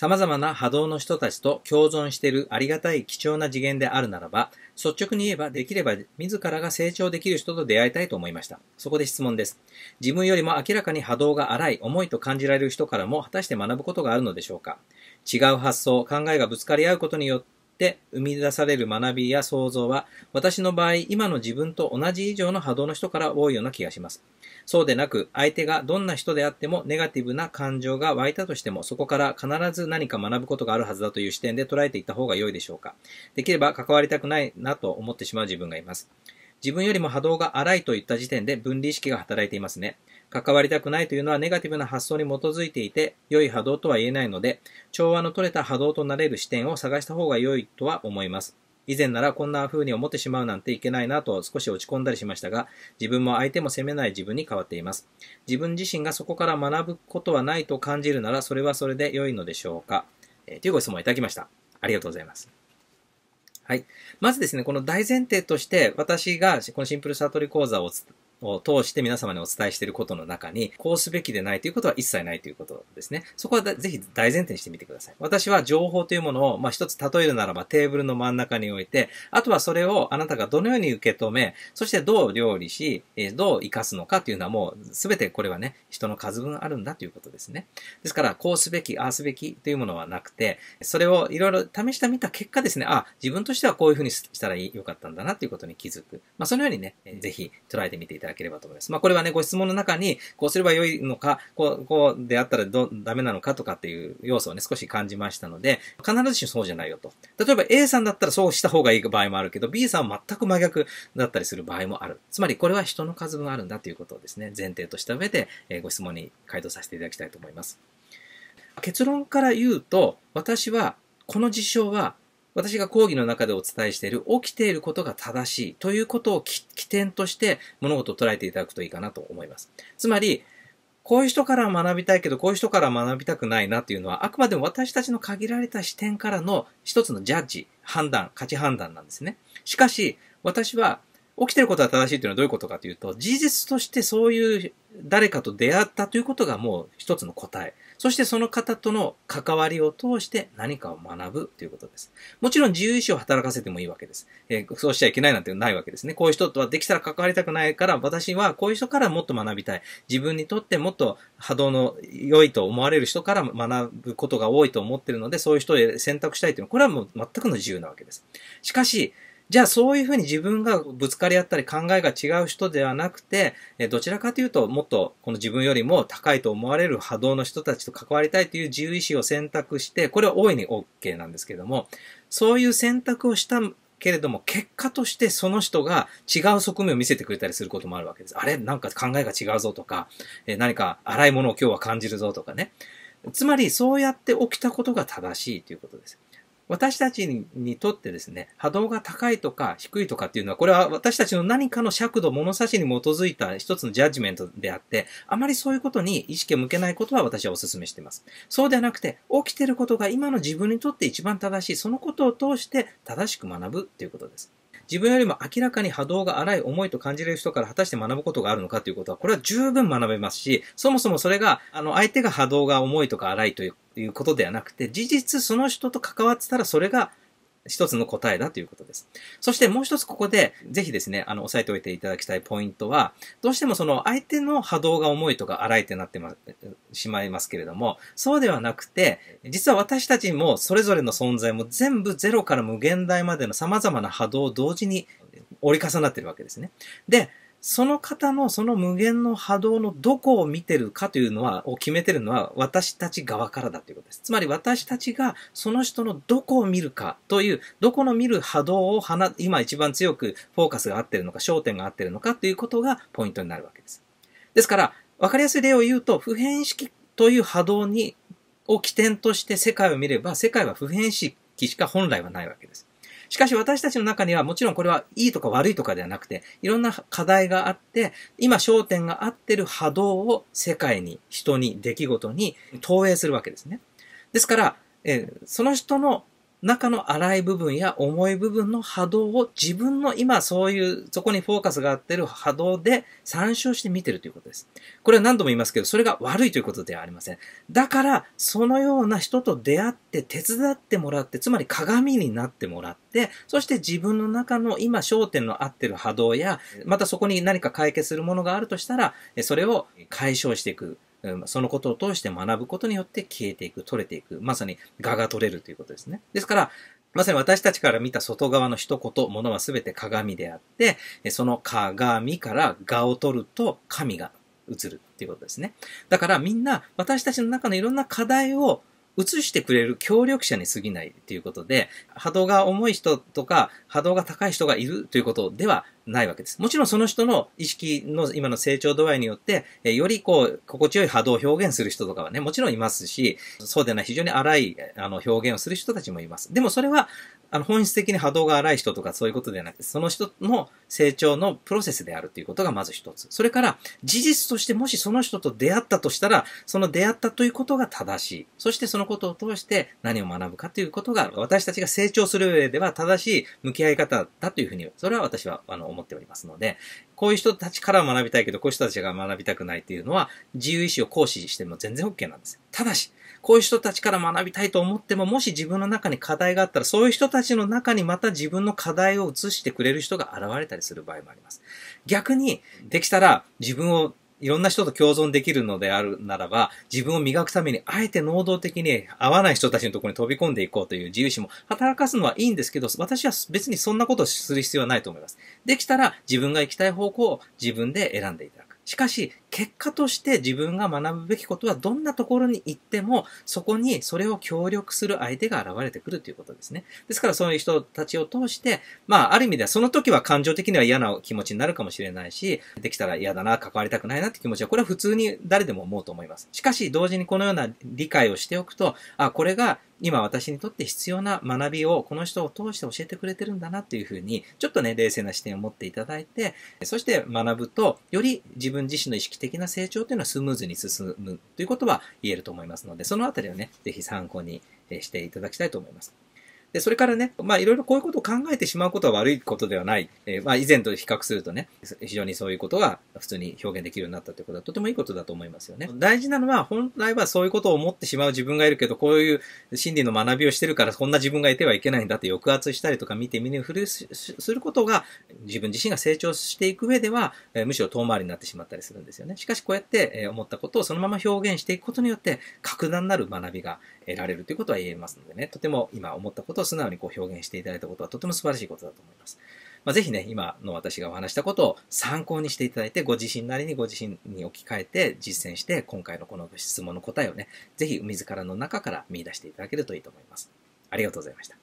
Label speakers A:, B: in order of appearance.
A: 様々な波動の人たちと共存しているありがたい貴重な次元であるならば、率直に言えばできれば自らが成長できる人と出会いたいと思いました。そこで質問です。自分よりも明らかに波動が荒い、重いと感じられる人からも果たして学ぶことがあるのでしょうか違う発想、考えがぶつかり合うことによってって生み出される学びや想像は、私の場合、今の自分と同じ以上の波動の人から多いような気がします。そうでなく、相手がどんな人であってもネガティブな感情が湧いたとしても、そこから必ず何か学ぶことがあるはずだという視点で捉えていった方が良いでしょうか。できれば関わりたくないなと思ってしまう自分がいます。自分よりも波動が荒いといった時点で分離意識が働いていますね。関わりたくないというのはネガティブな発想に基づいていて、良い波動とは言えないので、調和の取れた波動となれる視点を探した方が良いとは思います。以前ならこんな風に思ってしまうなんていけないなと少し落ち込んだりしましたが、自分も相手も責めない自分に変わっています。自分自身がそこから学ぶことはないと感じるなら、それはそれで良いのでしょうか、えー、というご質問をいただきました。ありがとうございます。はい。まずですね、この大前提として、私がこのシンプル悟り講座をを通して皆様にお伝えしていることの中に、こうすべきでないということは一切ないということですね。そこはぜひ大前提にしてみてください。私は情報というものを、まあ、一つ例えるならばテーブルの真ん中に置いて、あとはそれをあなたがどのように受け止め、そしてどう料理し、どう活かすのかというのはもう全てこれはね、人の数分あるんだということですね。ですから、こうすべき、ああすべきというものはなくて、それをいろいろ試してみた結果ですね、あ、自分としてはこういうふうにしたらいいよかったんだなということに気づく。まあ、そのようにね、ぜひ捉えてみていただだければと思います。まあ、これはね、ご質問の中に、こうすれば良いのか、こう、こうであったらど、ダメなのかとかっていう要素をね、少し感じましたので、必ずしもそうじゃないよと。例えば A さんだったらそうした方がいい場合もあるけど、B さんは全く真逆だったりする場合もある。つまり、これは人の数分あるんだということをですね、前提とした上で、えご質問に回答させていただきたいと思います。結論から言うと、私は、この事象は私が講義の中でお伝えしている起きていることが正しいということを起点として物事を捉えていただくといいかなと思います。つまり、こういう人から学びたいけど、こういう人から学びたくないなっていうのは、あくまでも私たちの限られた視点からの一つのジャッジ、判断、価値判断なんですね。しかし、私は起きてることが正しいというのはどういうことかというと、事実としてそういう誰かと出会ったということがもう一つの答え。そしてその方との関わりを通して何かを学ぶということです。もちろん自由意志を働かせてもいいわけです。えー、そうしちゃいけないなんてないわけですね。こういう人とはできたら関わりたくないから、私はこういう人からもっと学びたい。自分にとってもっと波動の良いと思われる人から学ぶことが多いと思ってるので、そういう人を選択したいというのは、これはもう全くの自由なわけです。しかし、じゃあそういうふうに自分がぶつかり合ったり考えが違う人ではなくて、どちらかというともっとこの自分よりも高いと思われる波動の人たちと関わりたいという自由意志を選択して、これは大いに OK なんですけども、そういう選択をしたけれども、結果としてその人が違う側面を見せてくれたりすることもあるわけです。あれなんか考えが違うぞとか、え何か荒いものを今日は感じるぞとかね。つまり、そうやって起きたことが正しいということです。私たちにとってですね、波動が高いとか低いとかっていうのは、これは私たちの何かの尺度、物差しに基づいた一つのジャッジメントであって、あまりそういうことに意識を向けないことは私はお勧めしています。そうではなくて、起きてることが今の自分にとって一番正しい、そのことを通して正しく学ぶということです。自分よりも明らかに波動が荒い思いと感じれる人から果たして学ぶことがあるのかということは、これは十分学べますし、そもそもそれが、あの、相手が波動が重いとか荒いということではなくて、事実その人と関わってたらそれが一つの答えだということです。そしてもう一つここで、ぜひですね、あの、押さえておいていただきたいポイントは、どうしてもその相手の波動が重いとか荒いってなってま、しまいますけれども、そうではなくて、実は私たちもそれぞれの存在も全部ゼロから無限大までの様々な波動を同時に折り重なってるわけですね。で、その方のその無限の波動のどこを見てるかというのは、を決めてるのは私たち側からだということです。つまり私たちがその人のどこを見るかという、どこの見る波動を今一番強くフォーカスが合ってるのか、焦点が合ってるのかということがポイントになるわけです。ですから、わかりやすい例を言うと、普遍意識という波動に、を起点として世界を見れば、世界は普遍意識しか本来はないわけです。しかし私たちの中にはもちろんこれはいいとか悪いとかではなくて、いろんな課題があって、今焦点が合ってる波動を世界に、人に、出来事に投影するわけですね。ですから、えー、その人の中の荒い部分や重い部分の波動を自分の今そういう、そこにフォーカスが合ってる波動で参照して見てるということです。これは何度も言いますけど、それが悪いということではありません。だから、そのような人と出会って手伝ってもらって、つまり鏡になってもらって、そして自分の中の今焦点の合ってる波動や、またそこに何か解決するものがあるとしたら、それを解消していく。そのことを通して学ぶことによって消えていく、取れていく、まさに画が取れるということですね。ですから、まさに私たちから見た外側の一言、ものは全て鏡であって、その鏡から画を取ると神が映るということですね。だからみんな私たちの中のいろんな課題を映してくれる協力者に過ぎないということで、波動が重い人とか波動が高い人がいるということではないわけです。もちろんその人の意識の今の成長度合いによって、えよりこう、心地よい波動を表現する人とかはね、もちろんいますし、そうでない非常に荒いあの表現をする人たちもいます。でもそれは、あの、本質的に波動が荒い人とかそういうことではなくて、その人の成長のプロセスであるということがまず一つ。それから、事実としてもしその人と出会ったとしたら、その出会ったということが正しい。そしてそのことを通して何を学ぶかということが、私たちが成長する上では正しい向き合い方だというふうに、それは私は、あの、思思っておりますので、こういう人たちから学びたいけど、こういう人たちが学びたくないっていうのは、自由意志を行使しても全然 OK なんです。ただし、こういう人たちから学びたいと思っても、もし自分の中に課題があったら、そういう人たちの中にまた自分の課題を移してくれる人が現れたりする場合もあります。逆に、できたら自分をいろんな人と共存できるのであるならば、自分を磨くために、あえて能動的に合わない人たちのところに飛び込んでいこうという自由視も働かすのはいいんですけど、私は別にそんなことをする必要はないと思います。できたら、自分が行きたい方向を自分で選んでいただく。しかし、結果として自分が学ぶべきことはどんなところに行っても、そこにそれを協力する相手が現れてくるということですね。ですからそういう人たちを通して、まあ、ある意味ではその時は感情的には嫌な気持ちになるかもしれないし、できたら嫌だな、関わりたくないなって気持ちは、これは普通に誰でも思うと思います。しかし、同時にこのような理解をしておくと、あ、これが今私にとって必要な学びをこの人を通して教えてくれてるんだなっていうふうに、ちょっとね、冷静な視点を持っていただいて、そして学ぶと、より自分自身の意識的な成長というのはスムーズに進むということは言えると思いますので、そのあたりをね、ぜひ参考にしていただきたいと思います。で、それからね、まあいろいろこういうことを考えてしまうことは悪いことではない。えー、まあ以前と比較するとね、非常にそういうことが普通に表現できるようになったということはとてもいいことだと思いますよね。大事なのは、本来はそういうことを思ってしまう自分がいるけど、こういう心理の学びをしてるからこんな自分がいてはいけないんだって抑圧したりとか見て見ぬふりすることが自分自身が成長していく上では、えー、むしろ遠回りになってしまったりするんですよね。しかしこうやって、え思ったことをそのまま表現していくことによって、格段なる学びが得られるということは言えますのでね、とても今思ったことを素直にこう表現していただいたことはとても素晴らしいことだと思います。まあ、ぜひね、今の私がお話したことを参考にしていただいて、ご自身なりにご自身に置き換えて実践して、今回のこの質問の答えをね、ぜひ自らの中から見出していただけるといいと思います。ありがとうございました。